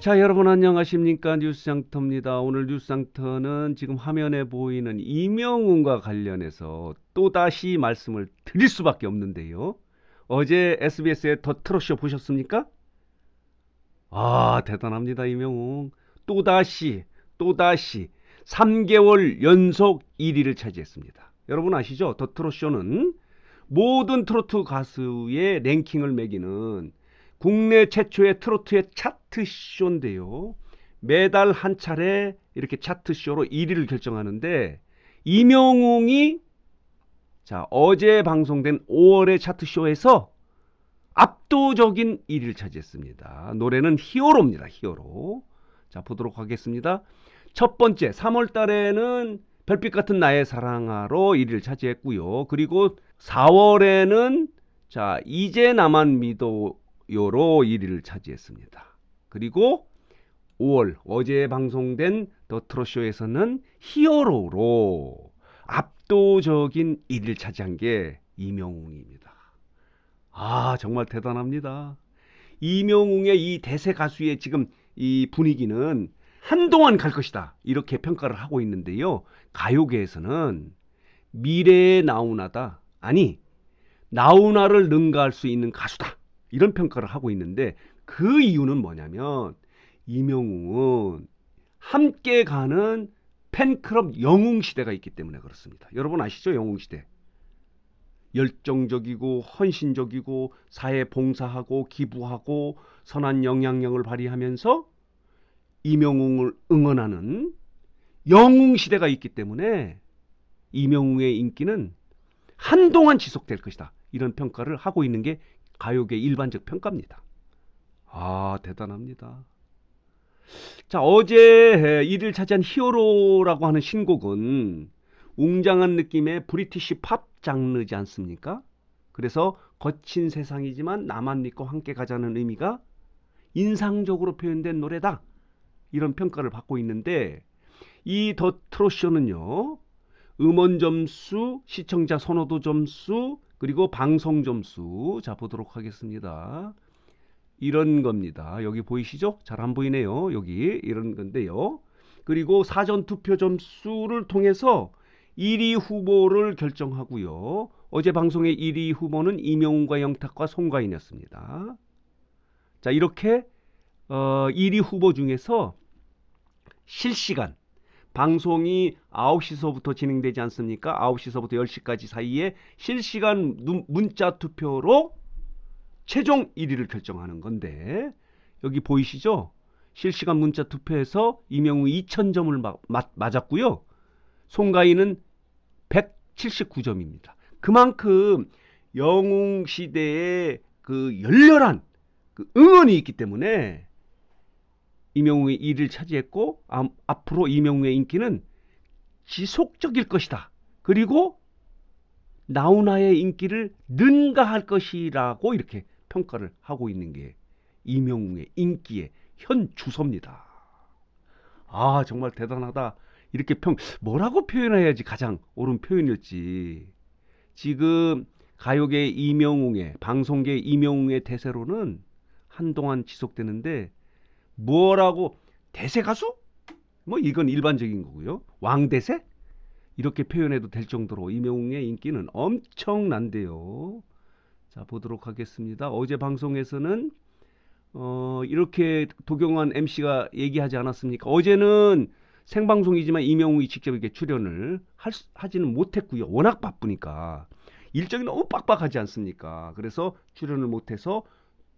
자, 여러분 안녕하십니까? 뉴스상터입니다 오늘 뉴스상터는 지금 화면에 보이는 이명훈과 관련해서 또다시 말씀을 드릴 수밖에 없는데요. 어제 SBS의 더 트롯쇼 보셨습니까? 아, 대단합니다. 이명웅 또다시, 또다시 3개월 연속 1위를 차지했습니다. 여러분 아시죠? 더 트롯쇼는 모든 트로트 가수의 랭킹을 매기는 국내 최초의 트로트의 차트 쇼인데요. 매달 한 차례 이렇게 차트 쇼로 1위를 결정하는데 이명웅이 자, 어제 방송된 5월의 차트 쇼에서 압도적인 1위를 차지했습니다. 노래는 히어로입니다. 히어로. 자, 보도록 하겠습니다. 첫 번째 3월 달에는 별빛 같은 나의 사랑하로 1위를 차지했고요. 그리고 4월에는 자, 이제 나만 믿어 요로 1위를 차지했습니다. 그리고 5월 어제 방송된 더 트롯쇼에서는 히어로로 압도적인 1위를 차지한 게 이명웅입니다. 아 정말 대단합니다. 이명웅의 이 대세 가수의 지금 이 분위기는 한동안 갈 것이다 이렇게 평가를 하고 있는데요. 가요계에서는 미래의 나훈아다 아니 나훈아를 능가할 수 있는 가수다 이런 평가를 하고 있는데 그 이유는 뭐냐면 이명웅은 함께 가는 팬클럽 영웅 시대가 있기 때문에 그렇습니다. 여러분 아시죠? 영웅 시대. 열정적이고 헌신적이고 사회 봉사하고 기부하고 선한 영향력을 발휘하면서 이명웅을 응원하는 영웅 시대가 있기 때문에 이명웅의 인기는 한동안 지속될 것이다. 이런 평가를 하고 있는 게 가요계 일반적 평가입니다. 아, 대단합니다. 자, 어제 1위를 차지한 히어로라고 하는 신곡은 웅장한 느낌의 브리티시 팝 장르지 않습니까? 그래서 거친 세상이지만 나만 믿고 함께 가자는 의미가 인상적으로 표현된 노래다. 이런 평가를 받고 있는데 이 더 트롯쇼는요. 음원 점수, 시청자 선호도 점수, 그리고 방송 점수 자 보도록 하겠습니다. 이런 겁니다. 여기 보이시죠? 잘 안 보이네요. 여기 이런 건데요. 그리고 사전 투표 점수를 통해서 1위 후보를 결정하고요. 어제 방송의 1위 후보는 이명훈과 영탁과 송가인이었습니다. 자 이렇게 어, 1위 후보 중에서 실시간 방송이 9시서부터 진행되지 않습니까? 9시서부터 10시까지 사이에 실시간 문자 투표로 최종 1위를 결정하는 건데 여기 보이시죠? 실시간 문자 투표에서 이명우 2000점을 마, 마, 맞았고요. 송가인은 179점입니다. 그만큼 영웅 시대에그 열렬한 그 응원이 있기 때문에 이명웅의 일을 차지했고 아, 앞으로 이명웅의 인기는 지속적일 것이다. 그리고 나훈아의 인기를 능가할 것이라고 이렇게 평가를 하고 있는 게 이명웅의 인기의 현 주소입니다. 아 정말 대단하다. 이렇게 평 뭐라고 표현해야지 가장 옳은 표현일지 지금 가요계 이명웅의 방송계 이명웅의 대세로는 한동안 지속되는데 무어라고 대세 가수? 뭐 이건 일반적인 거고요. 왕대세? 이렇게 표현해도 될 정도로 이명웅의 인기는 엄청난데요. 자 보도록 하겠습니다. 어제 방송에서는 어, 이렇게 도경환 MC가 얘기하지 않았습니까? 어제는 생방송이지만 이명웅이 직접 이렇게 출연을 할, 하지는 못했고요. 워낙 바쁘니까 일정이 너무 빡빡하지 않습니까? 그래서 출연을 못해서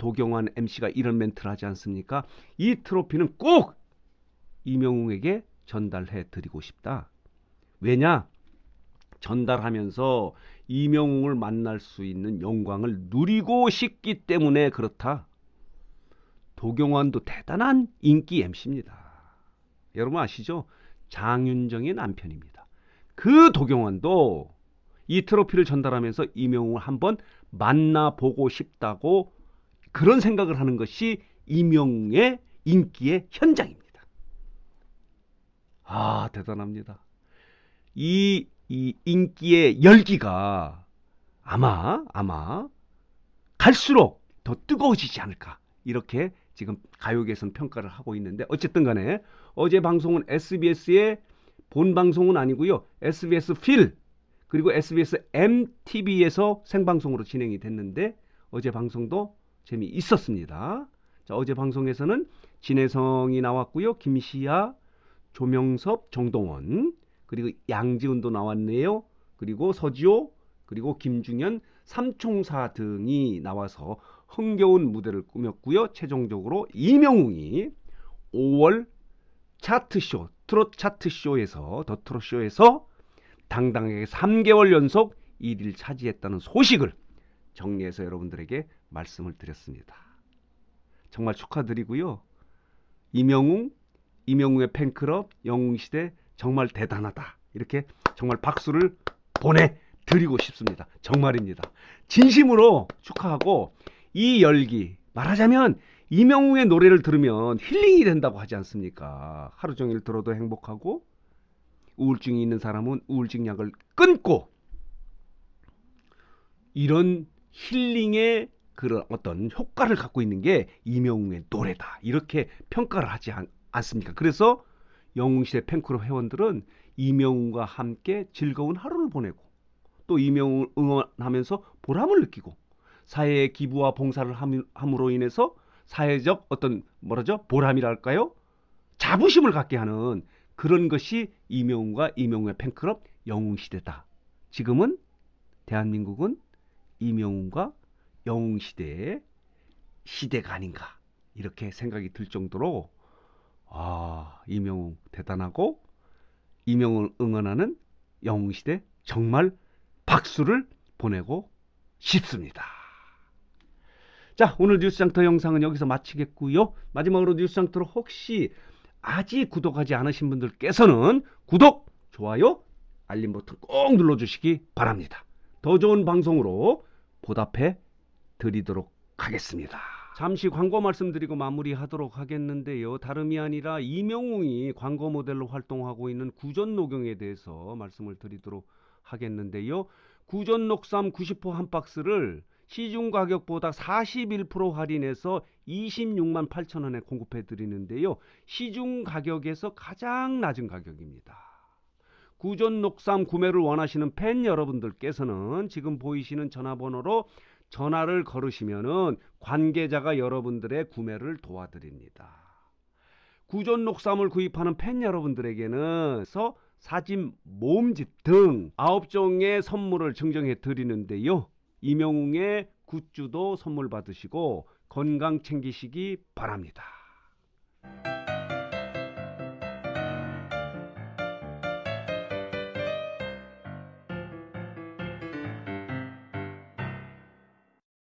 도경환 MC가 이런 멘트를 하지 않습니까? 이 트로피는 꼭 이명웅에게 전달해 드리고 싶다. 왜냐? 전달하면서 이명웅을 만날 수 있는 영광을 누리고 싶기 때문에 그렇다. 도경환도 대단한 인기 MC입니다. 여러분 아시죠? 장윤정의 남편입니다. 그 도경환도 이 트로피를 전달하면서 이명웅을 한번 만나보고 싶다고 그런 생각을 하는 것이 이명의 인기의 현장입니다. 아, 대단합니다. 이, 이 인기의 열기가 아마, 아마 갈수록 더 뜨거워지지 않을까. 이렇게 지금 가요계에선 평가를 하고 있는데 어쨌든 간에 어제 방송은 SBS의 본 방송은 아니고요. SBS 필 그리고 SBS MTV에서 생방송으로 진행이 됐는데 어제 방송도 재미있었습니다. 자, 어제 방송에서는 진해성이 나왔고요. 김시아, 조명섭, 정동원 그리고 양지은도 나왔네요. 그리고 서지호 그리고 김중현 삼총사 등이 나와서 흥겨운 무대를 꾸몄고요. 최종적으로 이명웅이 5월 차트쇼 트롯 차트쇼에서 더 트롯쇼에서 당당하게 3개월 연속 1위를 차지했다는 소식을 정리해서 여러분들에게 말씀을 드렸습니다. 정말 축하드리고요. 이명웅, 이명웅의 팬클럽, 영웅시대 정말 대단하다. 이렇게 정말 박수를 보내드리고 싶습니다. 정말입니다. 진심으로 축하하고 이 열기, 말하자면 이명웅의 노래를 들으면 힐링이 된다고 하지 않습니까? 하루 종일 들어도 행복하고 우울증이 있는 사람은 우울증 약을 끊고 이런 힐링의 그런 어떤 효과를 갖고 있는 게 이명웅의 노래다 이렇게 평가를 하지 않, 않습니까? 그래서 영웅시대 팬클럽 회원들은 이명웅과 함께 즐거운 하루를 보내고 또 이명웅을 응원하면서 보람을 느끼고 사회의 기부와 봉사를 함으로 인해서 사회적 어떤 뭐라죠 보람이랄까요 자부심을 갖게 하는 그런 것이 이명웅과 이명웅의 팬클럽 영웅시대다. 지금은 대한민국은 이명웅과 영웅 시대의 시대가 아닌가 이렇게 생각이 들 정도로 아 이명웅 대단하고 이명웅을 응원하는 영웅 시대 정말 박수를 보내고 싶습니다. 자 오늘 뉴스장터 영상은 여기서 마치겠고요. 마지막으로 뉴스장터로 혹시 아직 구독하지 않으신 분들께서는 구독, 좋아요, 알림 버튼 꼭 눌러주시기 바랍니다. 더 좋은 방송으로 보답해 드리도록 하겠습니다. 잠시 광고 말씀드리고 마무리하도록 하겠는데요. 다름이 아니라 이명웅이 광고 모델로 활동하고 있는 구전녹용에 대해서 말씀을 드리도록 하겠는데요. 구전녹삼 90호 한 박스를 시중 가격보다 41% 할인해서 26만 8천 원에 공급해 드리는데요. 시중 가격에서 가장 낮은 가격입니다. 구전녹삼 구매를 원하시는 팬 여러분들께서는 지금 보이시는 전화번호로 전화를 걸으시면은 관계자가 여러분들의 구매를 도와드립니다. 구전 녹사물 구입하는 팬 여러분들에게는 사진 모음집 등 9종의 선물을 증정해 드리는데요. 이명웅의 굿즈도 선물 받으시고 건강 챙기시기 바랍니다.